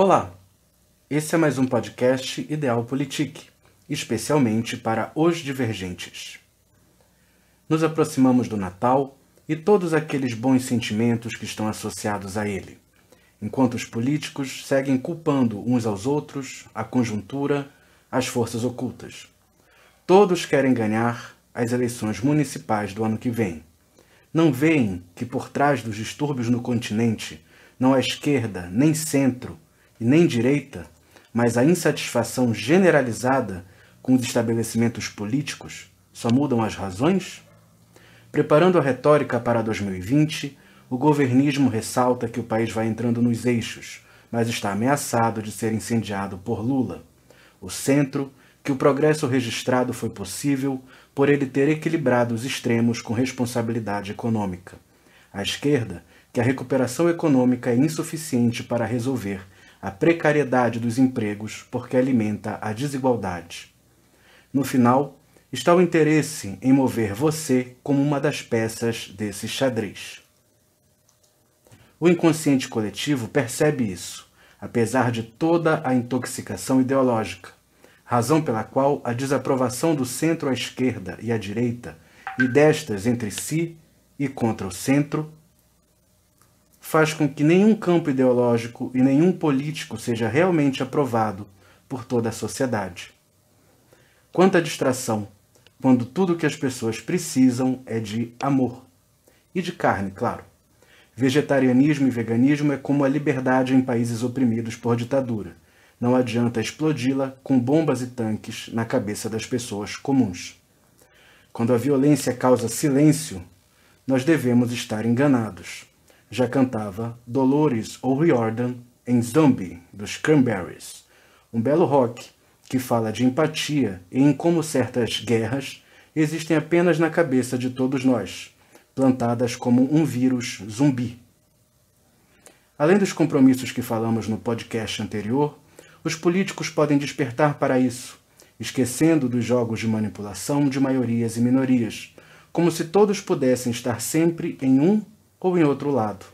Olá! Esse é mais um podcast Ideal Politique, especialmente para os divergentes. Nos aproximamos do Natal e todos aqueles bons sentimentos que estão associados a ele, enquanto os políticos seguem culpando uns aos outros, a conjuntura, as forças ocultas. Todos querem ganhar as eleições municipais do ano que vem. Não veem que por trás dos distúrbios no continente não há esquerda nem centro e nem direita, mas a insatisfação generalizada com os estabelecimentos políticos só mudam as razões? Preparando a retórica para 2020, o governismo ressalta que o país vai entrando nos eixos, mas está ameaçado de ser incendiado por Lula. O centro, que o progresso registrado foi possível por ele ter equilibrado os extremos com responsabilidade econômica. A esquerda, que a recuperação econômica é insuficiente para resolver a precariedade dos empregos porque alimenta a desigualdade. No final, está o interesse em mover você como uma das peças desse xadrez. O inconsciente coletivo percebe isso, apesar de toda a intoxicação ideológica, razão pela qual a desaprovação do centro à esquerda e à direita, e destas entre si e contra o centro, faz com que nenhum campo ideológico e nenhum político seja realmente aprovado por toda a sociedade. Quanto à distração, quando tudo que as pessoas precisam é de amor e de carne, claro. Vegetarianismo e veganismo é como a liberdade em países oprimidos por ditadura. Não adianta explodi-la com bombas e tanques na cabeça das pessoas comuns. Quando a violência causa silêncio, nós devemos estar enganados já cantava Dolores Riordan em Zombie, dos Cranberries. Um belo rock que fala de empatia e em como certas guerras existem apenas na cabeça de todos nós, plantadas como um vírus zumbi. Além dos compromissos que falamos no podcast anterior, os políticos podem despertar para isso, esquecendo dos jogos de manipulação de maiorias e minorias, como se todos pudessem estar sempre em um ou em outro lado.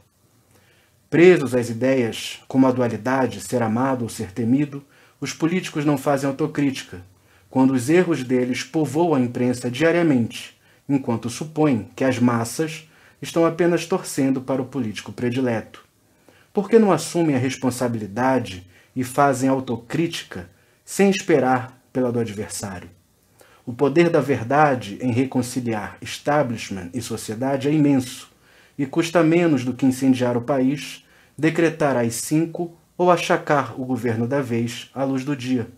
Presos às ideias como a dualidade, ser amado ou ser temido, os políticos não fazem autocrítica, quando os erros deles povoam a imprensa diariamente, enquanto supõem que as massas estão apenas torcendo para o político predileto. Por que não assumem a responsabilidade e fazem autocrítica sem esperar pela do adversário? O poder da verdade em reconciliar establishment e sociedade é imenso, e custa menos do que incendiar o país, decretar as cinco ou achacar o governo da vez à luz do dia.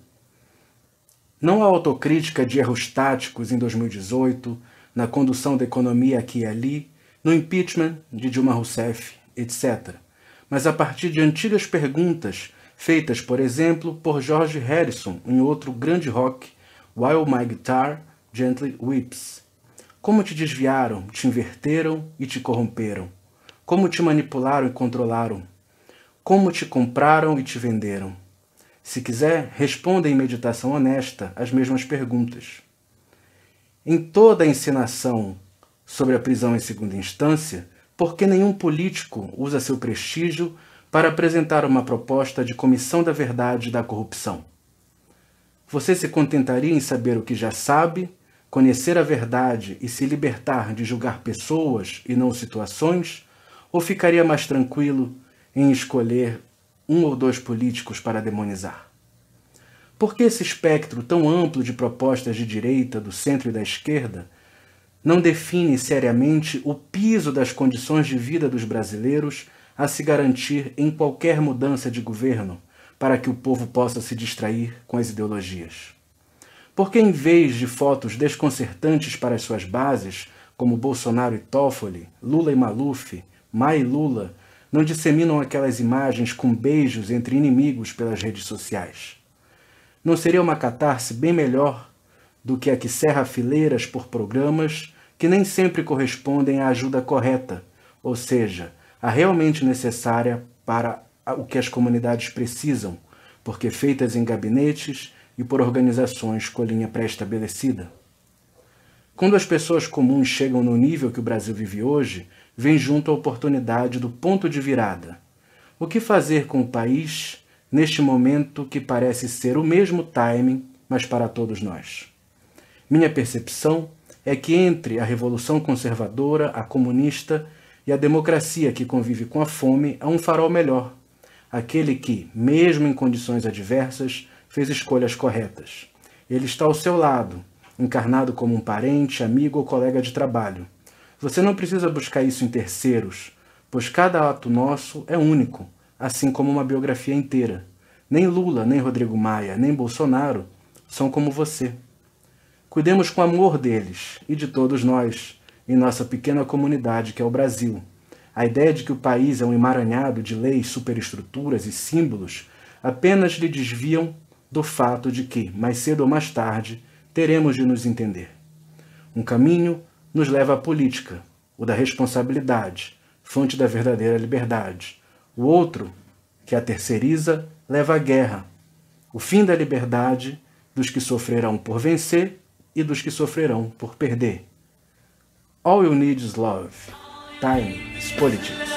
Não há autocrítica de erros táticos em 2018, na condução da economia aqui e ali, no impeachment de Dilma Rousseff, etc. Mas a partir de antigas perguntas feitas, por exemplo, por George Harrison em outro grande rock, While My Guitar Gently Weeps, como te desviaram, te inverteram e te corromperam. Como te manipularam e controlaram. Como te compraram e te venderam. Se quiser, responda em meditação honesta as mesmas perguntas. Em toda a encenação sobre a prisão em segunda instância, por que nenhum político usa seu prestígio para apresentar uma proposta de comissão da verdade e da corrupção. Você se contentaria em saber o que já sabe conhecer a verdade e se libertar de julgar pessoas e não situações? Ou ficaria mais tranquilo em escolher um ou dois políticos para demonizar? Por que esse espectro tão amplo de propostas de direita, do centro e da esquerda não define seriamente o piso das condições de vida dos brasileiros a se garantir em qualquer mudança de governo para que o povo possa se distrair com as ideologias? Porque em vez de fotos desconcertantes para as suas bases, como Bolsonaro e Toffoli, Lula e Maluf, Mai e Lula, não disseminam aquelas imagens com beijos entre inimigos pelas redes sociais? Não seria uma catarse bem melhor do que a que serra fileiras por programas que nem sempre correspondem à ajuda correta, ou seja, a realmente necessária para o que as comunidades precisam, porque feitas em gabinetes e por organizações com linha pré-estabelecida. Quando as pessoas comuns chegam no nível que o Brasil vive hoje, vem junto a oportunidade do ponto de virada. O que fazer com o país neste momento que parece ser o mesmo timing, mas para todos nós? Minha percepção é que entre a revolução conservadora, a comunista e a democracia que convive com a fome, há um farol melhor, aquele que, mesmo em condições adversas, fez escolhas corretas. Ele está ao seu lado, encarnado como um parente, amigo ou colega de trabalho. Você não precisa buscar isso em terceiros, pois cada ato nosso é único, assim como uma biografia inteira. Nem Lula, nem Rodrigo Maia, nem Bolsonaro são como você. Cuidemos com amor deles e de todos nós, em nossa pequena comunidade que é o Brasil. A ideia de que o país é um emaranhado de leis, superestruturas e símbolos apenas lhe desviam do fato de que, mais cedo ou mais tarde, teremos de nos entender. Um caminho nos leva à política, o da responsabilidade, fonte da verdadeira liberdade. O outro, que a terceiriza, leva à guerra, o fim da liberdade dos que sofrerão por vencer e dos que sofrerão por perder. All you need is love. Time is politics.